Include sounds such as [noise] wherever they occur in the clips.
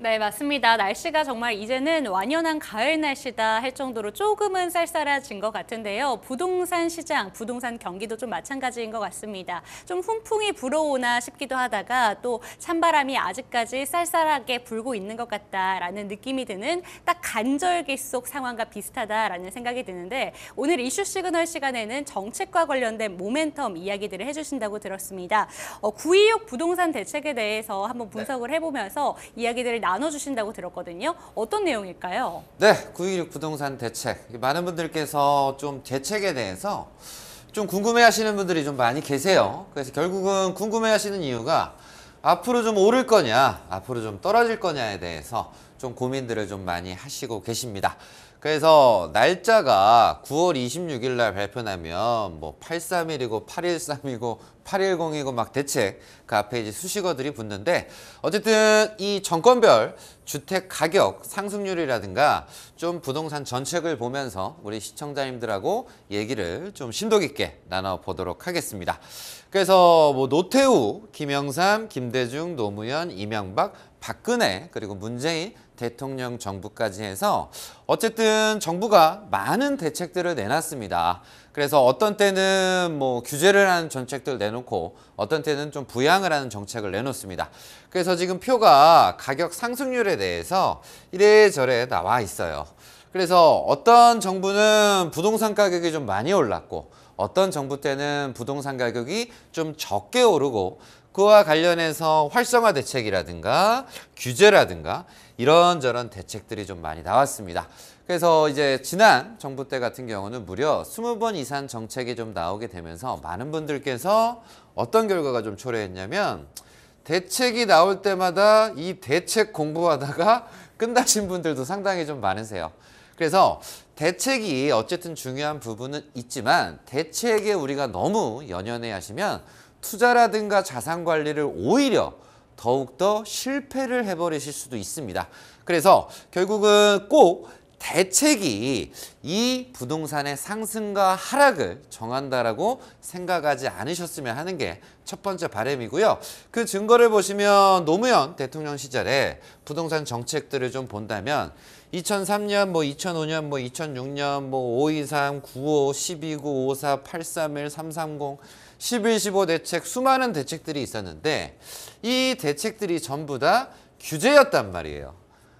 네, 맞습니다. 날씨가 정말 이제는 완연한 가을 날씨다 할 정도로 조금은 쌀쌀해진 것 같은데요. 부동산 시장, 부동산 경기도 좀 마찬가지인 것 같습니다. 좀 훈풍이 불어오나 싶기도 하다가 또 찬바람이 아직까지 쌀쌀하게 불고 있는 것 같다라는 느낌이 드는 딱 간절기 속 상황과 비슷하다라는 생각이 드는데 오늘 이슈 시그널 시간에는 정책과 관련된 모멘텀 이야기들을 해주신다고 들었습니다. 어, 구2 6 부동산 대책에 대해서 한번 분석을 해보면서 이야기들을 나눠주신다고 들었거든요. 어떤 내용일까요? 네, 916 부동산 대책. 많은 분들께서 좀 대책에 대해서 좀 궁금해하시는 분들이 좀 많이 계세요. 그래서 결국은 궁금해하시는 이유가 앞으로 좀 오를 거냐, 앞으로 좀 떨어질 거냐에 대해서 좀 고민들을 좀 많이 하시고 계십니다. 그래서 날짜가 9월 26일 날 발표나면 뭐 831이고 813이고 810이고 막 대책 그 앞에 이제 수식어들이 붙는데 어쨌든 이 정권별 주택 가격 상승률이라든가 좀 부동산 전책을 보면서 우리 시청자님들하고 얘기를 좀 심도 깊게 나눠보도록 하겠습니다. 그래서 뭐 노태우, 김영삼, 김대중, 노무현, 이명박, 박근혜 그리고 문재인 대통령 정부까지 해서 어쨌든 정부가 많은 대책들을 내놨습니다. 그래서 어떤 때는 뭐 규제를 하는 정책들 내놓고 어떤 때는 좀 부양을 하는 정책을 내놓습니다. 그래서 지금 표가 가격 상승률에 대해서 이래저래 나와 있어요. 그래서 어떤 정부는 부동산 가격이 좀 많이 올랐고 어떤 정부 때는 부동산 가격이 좀 적게 오르고 그와 관련해서 활성화 대책이라든가 규제라든가 이런저런 대책들이 좀 많이 나왔습니다. 그래서 이제 지난 정부 때 같은 경우는 무려 20번 이상 정책이 좀 나오게 되면서 많은 분들께서 어떤 결과가 좀 초래했냐면 대책이 나올 때마다 이 대책 공부하다가 [laughs] 끝나신 분들도 상당히 좀 많으세요. 그래서 대책이 어쨌든 중요한 부분은 있지만 대책에 우리가 너무 연연해 하시면 투자라든가 자산 관리를 오히려 더욱더 실패를 해버리실 수도 있습니다. 그래서 결국은 꼭 대책이 이 부동산의 상승과 하락을 정한다라고 생각하지 않으셨으면 하는 게 첫 번째 바램이고요. 그 증거를 보시면 노무현 대통령 시절에 부동산 정책들을 좀 본다면 2003년, 뭐 2005년, 뭐 2006년, 뭐 523, 95, 129, 54, 831, 330 11, 15 대책 수많은 대책들이 있었는데 이 대책들이 전부 다 규제였단 말이에요.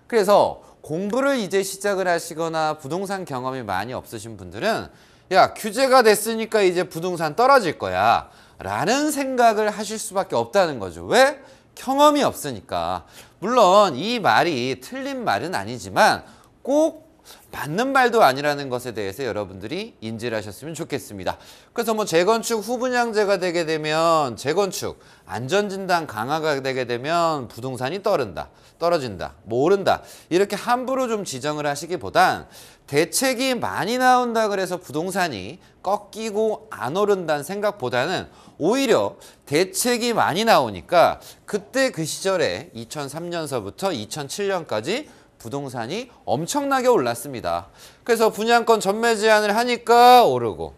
그래서 공부를 이제 시작을 하시거나 부동산 경험이 많이 없으신 분들은 야 규제가 됐으니까 이제 부동산 떨어질 거야 라는 생각을 하실 수밖에 없다는 거죠. 왜? 경험이 없으니까. 물론 이 말이 틀린 말은 아니지만 꼭 받는 말도 아니라는 것에 대해서 여러분들이 인지를 하셨으면 좋겠습니다. 그래서 뭐 재건축 후분양제가 되게 되면 재건축, 안전진단 강화가 되게 되면 부동산이 떨른다, 떨어진다, 뭐 오른다 이렇게 함부로 좀 지정을 하시기보단 대책이 많이 나온다 그래서 부동산이 꺾이고 안 오른다는 생각보다는 오히려 대책이 많이 나오니까 그때 그 시절에 2003년서부터 2007년까지 부동산이 엄청나게 올랐습니다. 그래서 분양권 전매 제한을 하니까 오르고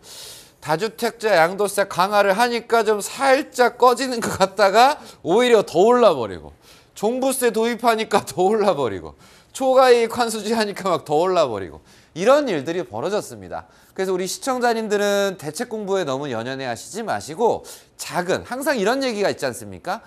다주택자 양도세 강화를 하니까 좀 살짝 꺼지는 것 같다가 오히려 더 올라버리고 종부세 도입하니까 더 올라버리고 초과이익 환수제하니까 막 더 올라버리고 이런 일들이 벌어졌습니다. 그래서 우리 시청자님들은 대책 공부에 너무 연연해 하시지 마시고 작은 항상 이런 얘기가 있지 않습니까?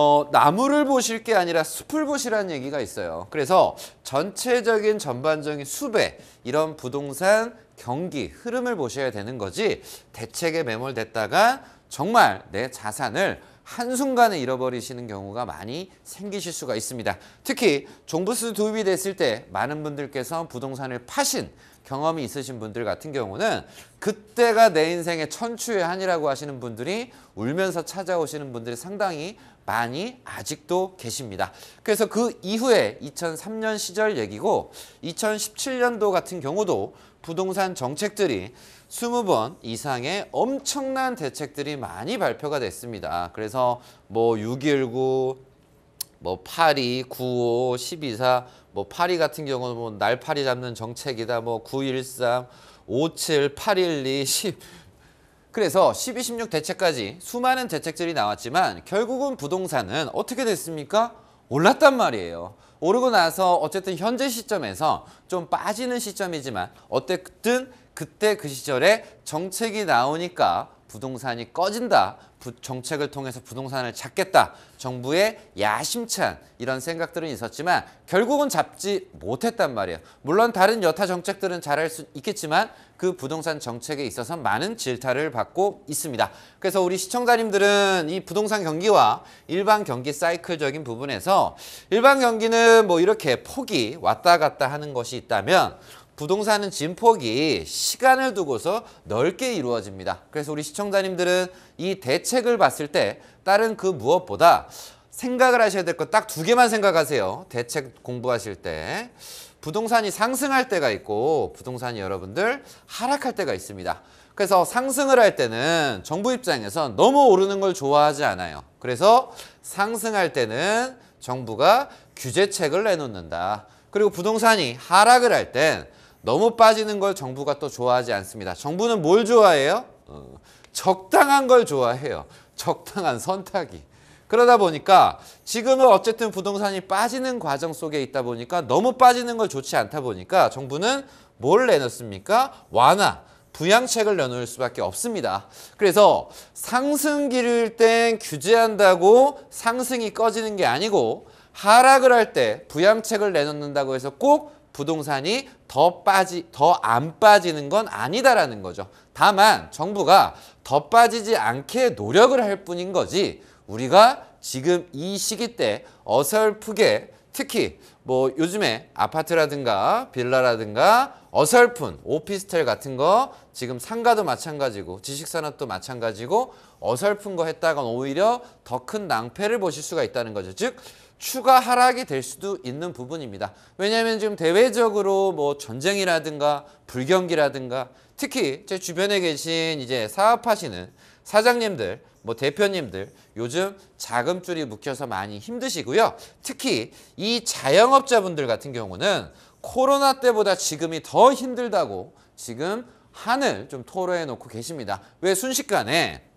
어, 나무를 보실 게 아니라 숲을 보시라는 얘기가 있어요. 그래서 전체적인 전반적인 수배 이런 부동산 경기 흐름을 보셔야 되는 거지 대책에 매몰됐다가 정말 내 자산을 한순간에 잃어버리시는 경우가 많이 생기실 수가 있습니다. 특히 종부세 도입이 됐을 때 많은 분들께서 부동산을 파신 경험이 있으신 분들 같은 경우는 그때가 내 인생의 천추의 한이라고 하시는 분들이 울면서 찾아오시는 분들이 상당히 많이 아직도 계십니다. 그래서 그 이후에 2003년 시절 얘기고 2017년도 같은 경우도 부동산 정책들이 스무 번 이상의 엄청난 대책들이 많이 발표가 됐습니다. 그래서 뭐 6.19, 뭐 파리, 9.5, 12.4, 뭐 파리 같은 경우는 뭐 날파리 잡는 정책이다, 뭐 9.13, 5.7, 8.12, 10. 그래서 12, 16 대책까지 수많은 대책들이 나왔지만 결국은 부동산은 어떻게 됐습니까? 올랐단 말이에요. 오르고 나서 어쨌든 현재 시점에서 좀 빠지는 시점이지만 어쨌든 그때 그 시절에 정책이 나오니까 부동산이 꺼진다. 정책을 통해서 부동산을 잡겠다. 정부의 야심찬 이런 생각들은 있었지만 결국은 잡지 못했단 말이에요. 물론 다른 여타 정책들은 잘할 수 있겠지만 그 부동산 정책에 있어서 많은 질타를 받고 있습니다. 그래서 우리 시청자님들은 이 부동산 경기와 일반 경기 사이클적인 부분에서 일반 경기는 뭐 이렇게 폭이 왔다 갔다 하는 것이 있다면 부동산은 진폭이 시간을 두고서 넓게 이루어집니다. 그래서 우리 시청자님들은 이 대책을 봤을 때 다른 그 무엇보다 생각을 하셔야 될 것 딱 두 개만 생각하세요. 대책 공부하실 때. 부동산이 상승할 때가 있고 부동산이 여러분들 하락할 때가 있습니다. 그래서 상승을 할 때는 정부 입장에서 너무 오르는 걸 좋아하지 않아요. 그래서 상승할 때는 정부가 규제책을 내놓는다. 그리고 부동산이 하락을 할땐 너무 빠지는 걸 정부가 또 좋아하지 않습니다. 정부는 뭘 좋아해요? 어, 적당한 걸 좋아해요. 적당한 선택이 그러다 보니까 지금은 어쨌든 부동산이 빠지는 과정 속에 있다 보니까 너무 빠지는 걸 좋지 않다 보니까 정부는 뭘 내놓습니까? 완화, 부양책을 내놓을 수밖에 없습니다. 그래서 상승기를 땐 규제한다고 상승이 꺼지는 게 아니고 하락을 할 때 부양책을 내놓는다고 해서 꼭 부동산이 더 빠지 더 안 빠지는 건 아니다라는 거죠. 다만 정부가 더 빠지지 않게 노력을 할 뿐인 거지 우리가 지금 이 시기 때 어설프게 특히 뭐 요즘에 아파트라든가 빌라라든가 어설픈 오피스텔 같은 거 지금 상가도 마찬가지고 지식산업도 마찬가지고 어설픈 거 했다간 오히려 더 큰 낭패를 보실 수가 있다는 거죠. 즉 추가 하락이 될 수도 있는 부분입니다. 왜냐하면 지금 대외적으로 뭐 전쟁이라든가 불경기라든가 특히 제 주변에 계신 이제 사업하시는 사장님들 뭐 대표님들 요즘 자금줄이 묶여서 많이 힘드시고요. 특히 이 자영업자분들 같은 경우는 코로나 때보다 지금이 더 힘들다고 지금 한을 좀 토로해 놓고 계십니다. 왜 순식간에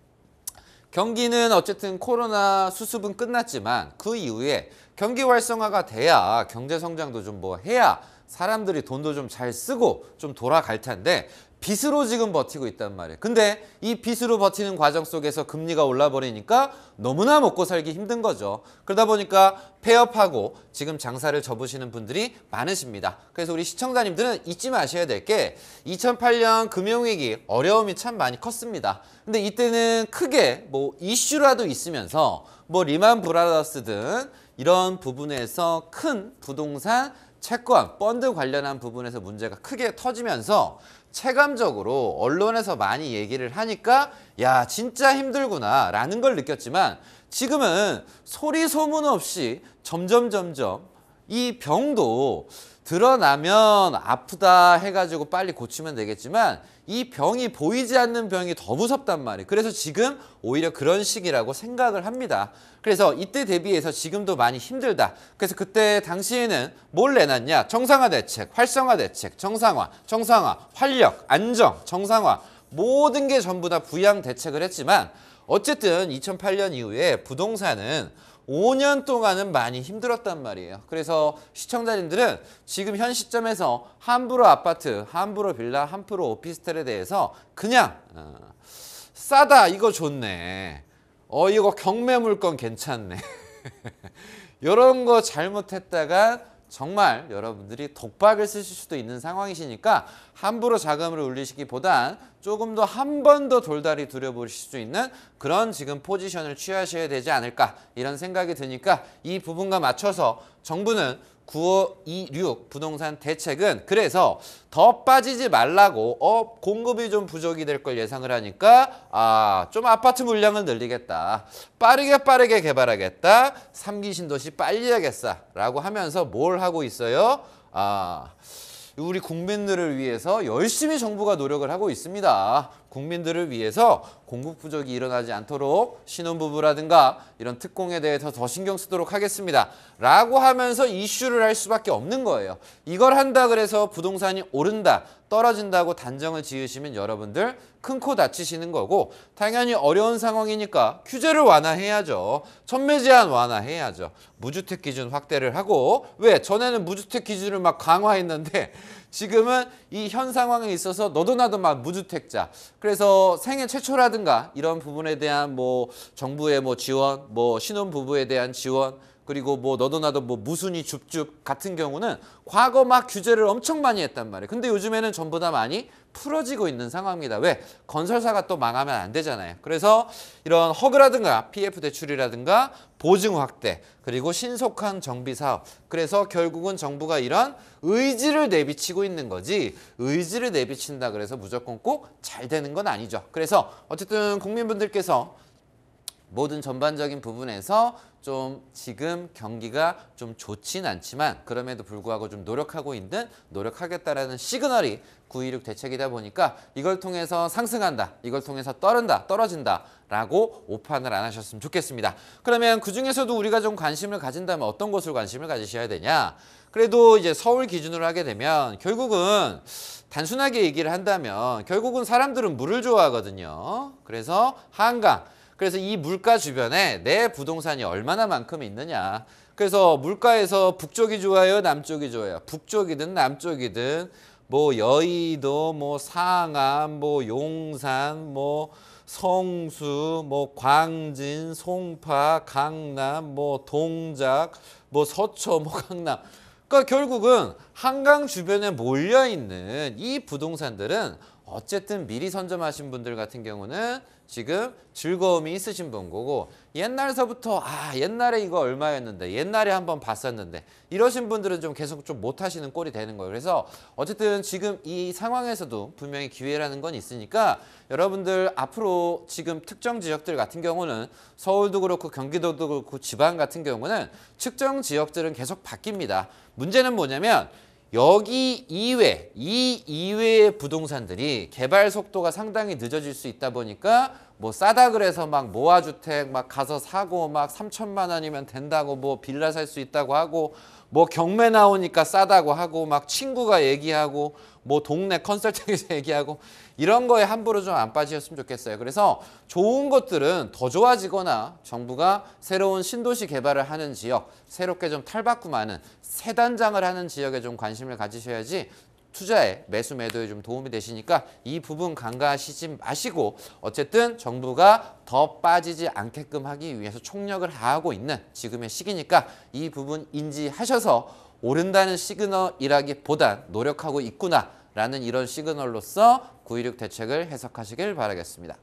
경기는 어쨌든 코로나 수습은 끝났지만 그 이후에 경기 활성화가 돼야 경제 성장도 좀 뭐 해야 사람들이 돈도 좀 잘 쓰고 좀 돌아갈 텐데 빚으로 지금 버티고 있단 말이에요. 근데 이 빚으로 버티는 과정 속에서 금리가 올라버리니까 너무나 먹고 살기 힘든 거죠. 그러다 보니까 폐업하고 지금 장사를 접으시는 분들이 많으십니다. 그래서 우리 시청자님들은 잊지 마셔야 될 게 2008년 금융위기 어려움이 참 많이 컸습니다. 근데 이때는 크게 뭐 이슈라도 있으면서 뭐 리만 브라더스등 이런 부분에서 큰 부동산 채권, 펀드 관련한 부분에서 문제가 크게 터지면서 체감적으로 언론에서 많이 얘기를 하니까 야 진짜 힘들구나 라는 걸 느꼈지만 지금은 소리 소문 없이 점점 점점 이 병도 드러나면 아프다 해가지고 빨리 고치면 되겠지만 이 병이 보이지 않는 병이 더 무섭단 말이에요. 그래서 지금 오히려 그런 식이라고 생각을 합니다. 그래서 이때 대비해서 지금도 많이 힘들다. 그래서 그때 당시에는 뭘 내놨냐? 정상화 대책, 활성화 대책, 정상화, 정상화, 활력, 안정, 정상화 모든 게 전부 다 부양 대책을 했지만 어쨌든 2008년 이후에 부동산은 5년 동안은 많이 힘들었단 말이에요. 그래서 시청자님들은 지금 현 시점에서 함부로 아파트, 함부로 빌라, 함부로 오피스텔에 대해서 그냥 어, 싸다 이거 좋네. 어 이거 경매 물건 괜찮네. 이런 [laughs] 거 잘못했다가 정말 여러분들이 독박을 쓰실 수도 있는 상황이시니까 함부로 자금을 올리시기보단 조금 더 한 번 더 돌다리 두려보실 수 있는 그런 지금 포지션을 취하셔야 되지 않을까 이런 생각이 드니까 이 부분과 맞춰서 정부는 9526 부동산 대책은 그래서 더 빠지지 말라고 어 공급이 좀 부족이 될 걸 예상을 하니까 아 좀 아파트 물량을 늘리겠다. 빠르게 빠르게 개발하겠다. 삼기 신도시 빨리 해야겠다라고 하면서 뭘 하고 있어요? 아 우리 국민들을 위해서 열심히 정부가 노력을 하고 있습니다. 국민들을 위해서 공급 부족이 일어나지 않도록 신혼부부라든가 이런 특공에 대해서 더 신경 쓰도록 하겠습니다. 라고 하면서 이슈를 할 수밖에 없는 거예요. 이걸 한다 그래서 부동산이 오른다, 떨어진다고 단정을 지으시면 여러분들 큰 코 다치시는 거고 당연히 어려운 상황이니까 규제를 완화해야죠. 천매 제한 완화해야죠. 무주택 기준 확대를 하고 왜 전에는 무주택 기준을 막 강화했는데 지금은 이 현 상황에 있어서 너도 나도 막 무주택자. 그래서 생애 최초라든가 이런 부분에 대한 뭐 정부의 뭐 지원, 뭐 신혼부부에 대한 지원, 그리고 뭐 너도 나도 뭐 무순이 줍줍 같은 경우는 과거 막 규제를 엄청 많이 했단 말이에요. 근데 요즘에는 전부 다 많이 풀어지고 있는 상황입니다. 왜? 건설사가 또 망하면 안 되잖아요. 그래서 이런 허그라든가 PF 대출이라든가 보증 확대 그리고 신속한 정비 사업 그래서 결국은 정부가 이런 의지를 내비치고 있는 거지 의지를 내비친다 그래서 무조건 꼭 잘 되는 건 아니죠. 그래서 어쨌든 국민분들께서 모든 전반적인 부분에서 좀 지금 경기가 좀 좋진 않지만 그럼에도 불구하고 좀 노력하고 있는 노력하겠다라는 시그널이 9.16 대책이다 보니까 이걸 통해서 상승한다, 이걸 통해서 떨른다, 떨어진다 라고 오판을 안 하셨으면 좋겠습니다. 그러면 그중에서도 우리가 좀 관심을 가진다면 어떤 것을 관심을 가지셔야 되냐? 그래도 이제 서울 기준으로 하게 되면 결국은 단순하게 얘기를 한다면 결국은 사람들은 물을 좋아하거든요. 그래서 한강, 그래서 이 물가 주변에 내 부동산이 얼마나 만큼 있느냐. 그래서 물가에서 북쪽이 좋아요, 남쪽이 좋아요. 북쪽이든 남쪽이든 뭐 여의도, 뭐 상암, 뭐 용산, 뭐 성수, 뭐 광진, 송파, 강남, 뭐 동작, 뭐 서초, 뭐 강남. 그러니까 결국은 한강 주변에 몰려있는 이 부동산들은 어쨌든 미리 선점하신 분들 같은 경우는 지금 즐거움이 있으신 분 거고 옛날서부터 아 옛날에 이거 얼마였는데 옛날에 한번 봤었는데 이러신 분들은 좀 계속 좀 못하시는 꼴이 되는 거예요 그래서 어쨌든 지금 이 상황에서도 분명히 기회라는 건 있으니까 여러분들 앞으로 지금 특정 지역들 같은 경우는 서울도 그렇고 경기도도 그렇고 지방 같은 경우는 특정 지역들은 계속 바뀝니다 문제는 뭐냐면 여기 이외, 이 이외의 부동산들이 개발 속도가 상당히 늦어질 수 있다 보니까 뭐 싸다 그래서 막 모아주택 막 가서 사고 막 3천만 원이면 된다고 뭐 빌라 살 수 있다고 하고 뭐 경매 나오니까 싸다고 하고 막 친구가 얘기하고 뭐 동네 컨설팅에서 [laughs] 얘기하고 이런 거에 함부로 좀 안 빠지셨으면 좋겠어요. 그래서 좋은 것들은 더 좋아지거나 정부가 새로운 신도시 개발을 하는 지역, 새롭게 좀 탈바꿈하는 새 단장을 하는 지역에 좀 관심을 가지셔야지 투자에 매수 매도에 좀 도움이 되시니까 이 부분 간과하시지 마시고 어쨌든 정부가 더 빠지지 않게끔 하기 위해서 총력을 다하고 있는 지금의 시기니까 이 부분 인지하셔서 오른다는 시그널이라기보다 노력하고 있구나라는 이런 시그널로서 9.16 대책을 해석하시길 바라겠습니다.